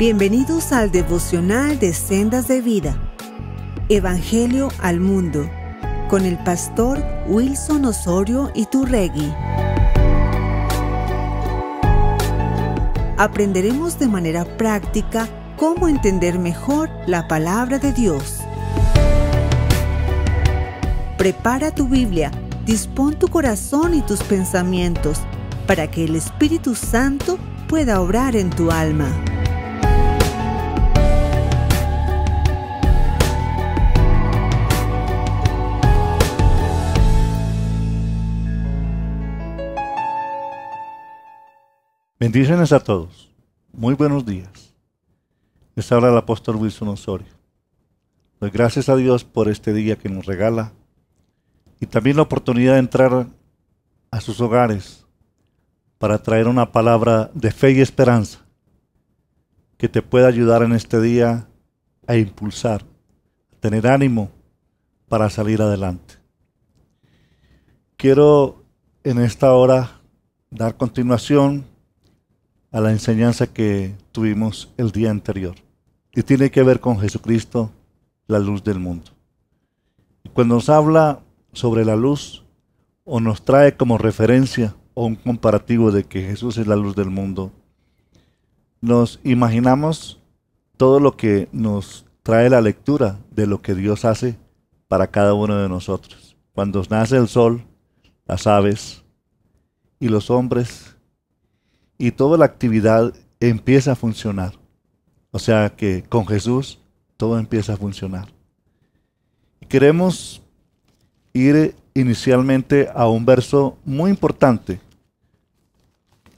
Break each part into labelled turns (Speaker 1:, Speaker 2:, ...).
Speaker 1: Bienvenidos al devocional de Sendas de Vida. Evangelio al Mundo con el pastor Wilson Osorio y Turregui. Aprenderemos de manera práctica cómo entender mejor la palabra de Dios. Prepara tu Biblia, dispón tu corazón y tus pensamientos para que el Espíritu Santo pueda obrar en tu alma. Bendiciones a todos. Muy buenos días. Les habla el apóstol Wilson Osorio. Doy gracias a Dios por este día que nos regala y también la oportunidad de entrar a sus hogares para traer una palabra de fe y esperanza que te pueda ayudar en este día a impulsar, a tener ánimo para salir adelante. Quiero en esta hora dar continuación a la enseñanza que tuvimos el día anterior. Y tiene que ver con Jesucristo, la luz del mundo. Cuando nos habla sobre la luz, o nos trae como referencia o un comparativo de que Jesús es la luz del mundo, nos imaginamos todo lo que nos trae la lectura de lo que Dios hace para cada uno de nosotros. Cuando nace el sol, las aves y los hombres y toda la actividad empieza a funcionar. O sea que con Jesús todo empieza a funcionar. Queremos ir inicialmente a un verso muy importante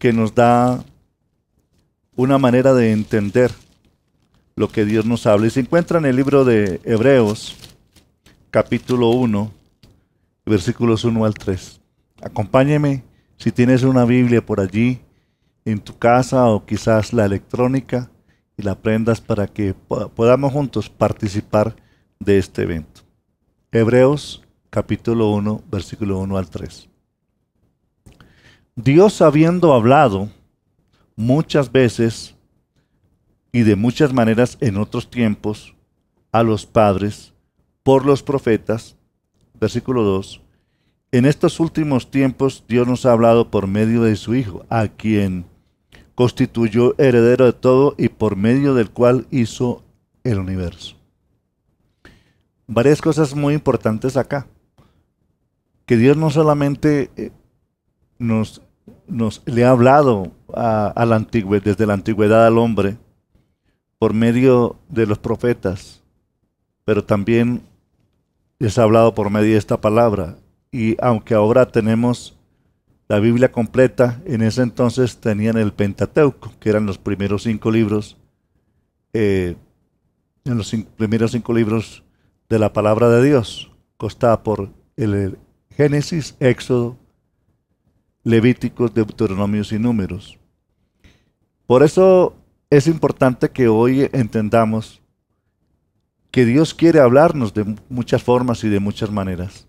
Speaker 1: que nos da una manera de entender lo que Dios nos habla. Y se encuentra en el libro de Hebreos, capítulo 1, versículos 1 al 3. Acompáñeme si tienes una Biblia por allí en tu casa o quizás la electrónica y la prendas para que podamos juntos participar de este evento. Hebreos capítulo 1, versículo 1 al 3. Dios habiendo hablado muchas veces y de muchas maneras en otros tiempos a los padres por los profetas, versículo 2, en estos últimos tiempos Dios nos ha hablado por medio de su Hijo, a quien constituyó heredero de todo y por medio del cual hizo el universo. Varias cosas muy importantes acá. Que Dios no solamente eh, nos, le ha hablado desde la antigüedad al hombre, por medio de los profetas, pero también les ha hablado por medio de esta palabra. Y aunque ahora tenemos la Biblia completa en ese entonces tenían el Pentateuco, que eran los primeros cinco libros, eh, en los primeros cinco libros de la palabra de Dios, costada por el, Génesis, Éxodo, Levíticos, Deuteronomios y Números. Por eso es importante que hoy entendamos que Dios quiere hablarnos de muchas formas y de muchas maneras.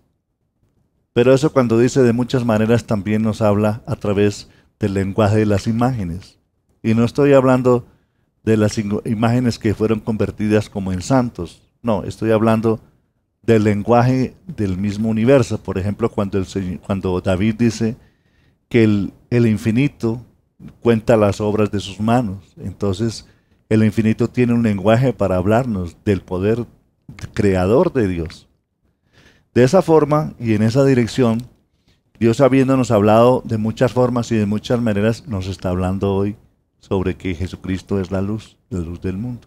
Speaker 1: Pero eso cuando dice de muchas maneras también nos habla a través del lenguaje de las imágenes. Y no estoy hablando de las imágenes que fueron convertidas como en santos. No, estoy hablando del lenguaje del mismo universo. Por ejemplo, cuando, el, cuando David dice que el infinito cuenta las obras de sus manos. Entonces, el infinito tiene un lenguaje para hablarnos del poder creador de Dios. De esa forma y en esa dirección, Dios habiéndonos hablado de muchas formas y de muchas maneras, nos está hablando hoy sobre que Jesucristo es la luz, la luz del mundo.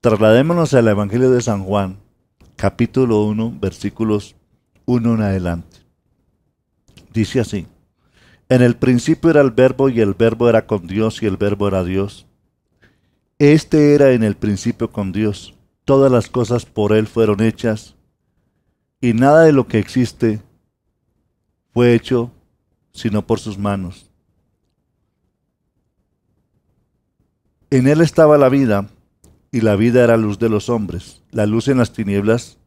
Speaker 1: Trasladémonos al Evangelio de San Juan, capítulo 1, versículos 1 en adelante. Dice así, en el principio era el verbo y el verbo era con Dios y el verbo era Dios. Este era en el principio con Dios. Todas las cosas por Él fueron hechas y nada de lo que existe fue hecho sino por sus manos. En él estaba la vida, y la vida era luz de los hombres. La luz en las tinieblas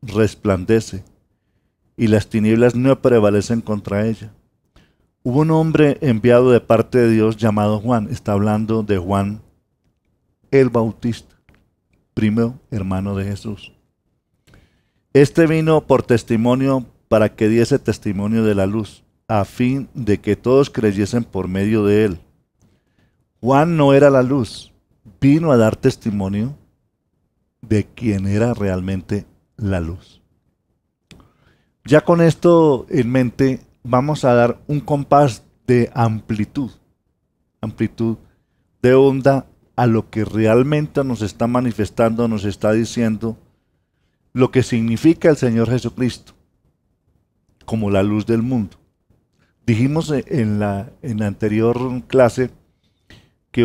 Speaker 1: resplandece, y las tinieblas no prevalecen contra ella. Hubo un hombre enviado de parte de Dios llamado Juan. Está hablando de Juan el Bautista, primo hermano de Jesús. Este vino por testimonio para que diese testimonio de la luz, a fin de que todos creyesen por medio de él. Juan no era la luz, vino a dar testimonio de quien era realmente la luz. Ya con esto en mente, vamos a dar un compás de amplitud, amplitud de onda a lo que realmente nos está manifestando, nos está diciendo lo que significa el Señor Jesucristo como la luz del mundo. Dijimos en la, en anterior clase que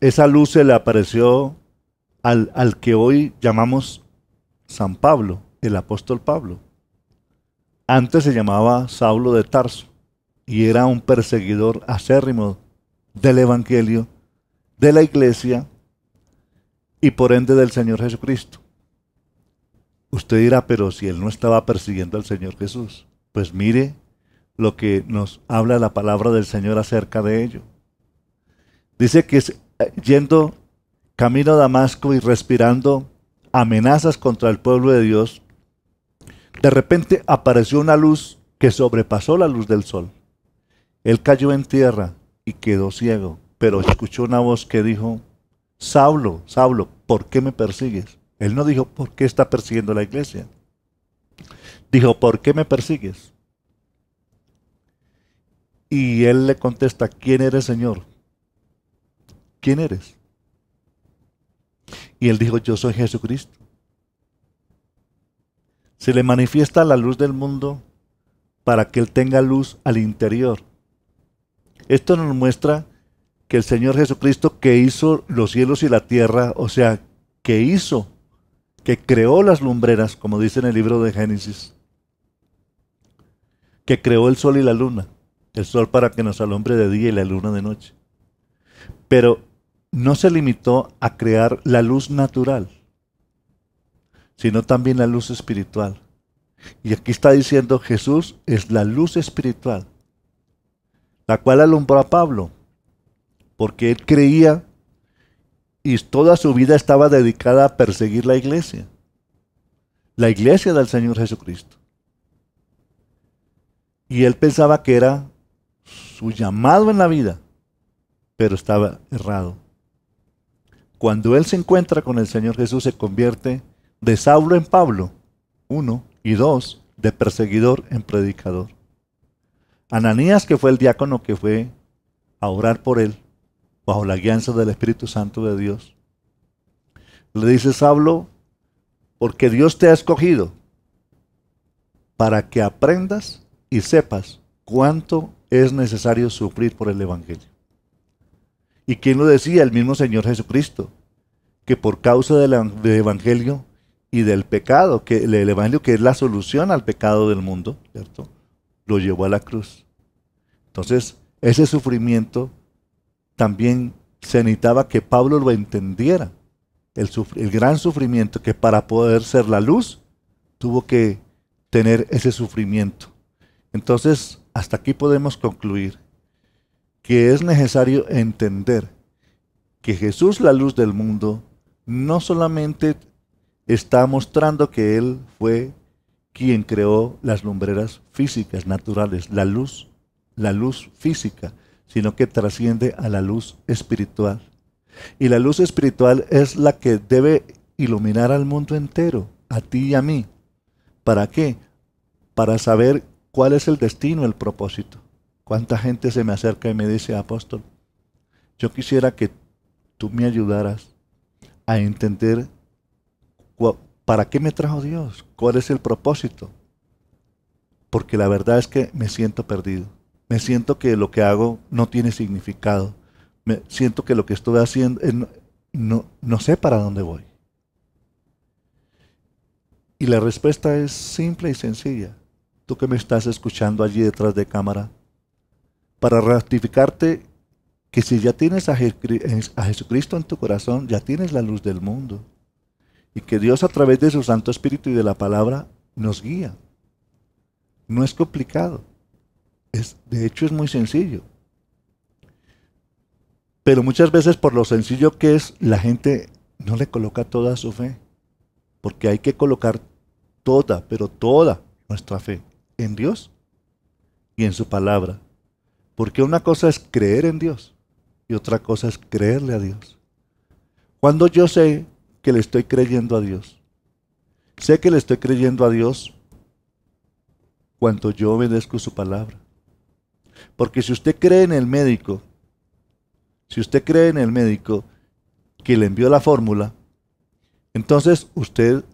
Speaker 1: esa luz se le apareció al que hoy llamamos San Pablo, el apóstol Pablo. Antes se llamaba Saulo de Tarso y era un perseguidor acérrimo del Evangelio, de la iglesia y por ende del Señor Jesucristo. Usted dirá, pero si él no estaba persiguiendo al Señor Jesús, pues mire lo que nos habla la palabra del Señor acerca de ello. Dice que eh, yendo camino a Damasco y respirando amenazas contra el pueblo de Dios, de repente apareció una luz que sobrepasó la luz del sol. Él cayó en tierra y quedó ciego, pero escuchó una voz que dijo, Saulo, Saulo, ¿por qué me persigues? Él no dijo, ¿por qué está persiguiendo la iglesia? Dijo, ¿por qué me persigues? Y él le contesta, ¿quién eres, Señor? ¿Quién eres? Y él dijo, yo soy Jesucristo. Se le manifiesta la luz del mundo para que él tenga luz al interior. Esto nos muestra que el Señor Jesucristo que hizo los cielos y la tierra, o sea, que hizo que creó las lumbreras, como dice en el libro de Génesis, que creó el sol y la luna, el sol para que nos alumbre de día y la luna de noche. Pero no se limitó a crear la luz natural, sino también la luz espiritual. Y aquí está diciendo Jesús es la luz espiritual, la cual alumbró a Pablo, porque él creía y toda su vida estaba dedicada a perseguir la iglesia, la iglesia del Señor Jesucristo. Y él pensaba que era su llamado en la vida, pero estaba errado. Cuando él se encuentra con el Señor Jesús, se convierte de Saulo en Pablo, uno, y dos, de perseguidor en predicador. Ananías, que fue el diácono que fue a orar por él, bajo la guianza del Espíritu Santo de Dios. Le dice hablo porque Dios te ha escogido para que aprendas y sepas cuánto es necesario sufrir por el Evangelio. ¿Y quién lo decía? El mismo Señor Jesucristo, que por causa del Evangelio y del pecado, que el Evangelio que es la solución al pecado del mundo, ¿cierto? Lo llevó a la cruz. Entonces, ese sufrimiento también se necesitaba que Pablo lo entendiera. El, el, gran sufrimiento que para poder ser la luz tuvo que tener ese sufrimiento. Entonces, hasta aquí podemos concluir que es necesario entender que Jesús, la luz del mundo, no solamente está mostrando que Él fue quien creó las lumbreras físicas, naturales, la luz, la luz física, sino que trasciende a la luz espiritual. Y la luz espiritual es la que debe iluminar al mundo entero, a ti y a mí. ¿Para qué? Para saber cuál es el destino, el propósito. ¿Cuánta gente se me acerca y me dice, apóstol, yo quisiera que tú me ayudaras a entender para qué me trajo Dios, cuál es el propósito? Porque la verdad es que me siento perdido me siento que lo que hago no tiene significado. Me siento que lo que estoy haciendo, eh, no, no, no sé para dónde voy. Y la respuesta es simple y sencilla. Tú que me estás escuchando allí detrás de cámara, para ratificarte que si ya tienes a, Jesucristo en tu corazón, ya tienes la luz del mundo. Y que Dios a través de su Santo Espíritu y de la palabra nos guía. No es complicado de hecho es muy sencillo. Pero muchas veces por lo sencillo que es, la gente no le coloca toda su fe. Porque hay que colocar toda, pero toda nuestra fe en Dios y en su palabra. Porque una cosa es creer en Dios y otra cosa es creerle a Dios. Cuando yo sé que le estoy creyendo a Dios, sé que le estoy creyendo a Dios cuando yo obedezco su palabra. Porque si usted cree en el médico, si usted cree en el médico que le envió la fórmula, entonces usted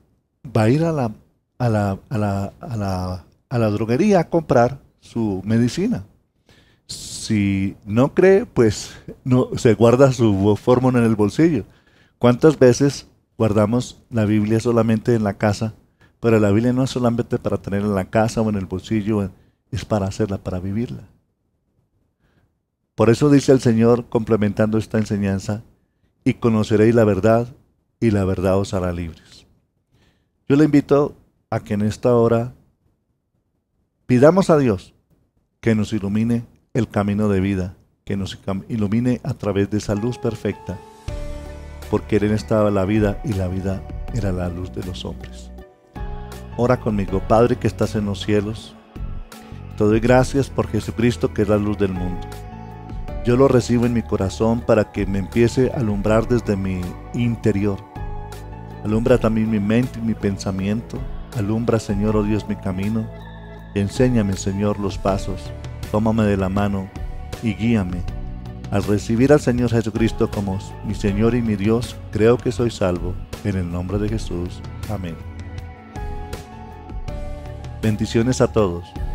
Speaker 1: va a ir a la, a la, a droguería a comprar su medicina. Si no cree, pues no, se guarda su fórmula en el bolsillo. ¿Cuántas veces guardamos la Biblia solamente en la casa? Pero la Biblia no es solamente para tenerla en la casa o en el bolsillo, es para hacerla, para vivirla. Por eso dice el Señor, complementando esta enseñanza, y conoceréis la verdad, y la verdad os hará libres. Yo le invito a que en esta hora pidamos a Dios que nos ilumine el camino de vida, que nos ilumine a través de esa luz perfecta, porque en él estaba la vida y la vida era la luz de los hombres. Ora conmigo, Padre que estás en los cielos, te doy gracias por Jesucristo que es la luz del mundo yo lo recibo en mi corazón para que me empiece a alumbrar desde mi interior. Alumbra también mi mente y mi pensamiento. Alumbra, Señor, oh Dios, mi camino. Enséñame, Señor, los pasos. Tómame de la mano y guíame. Al recibir al Señor Jesucristo como mi Señor y mi Dios, creo que soy salvo. En el nombre de Jesús. Amén. Bendiciones a todos.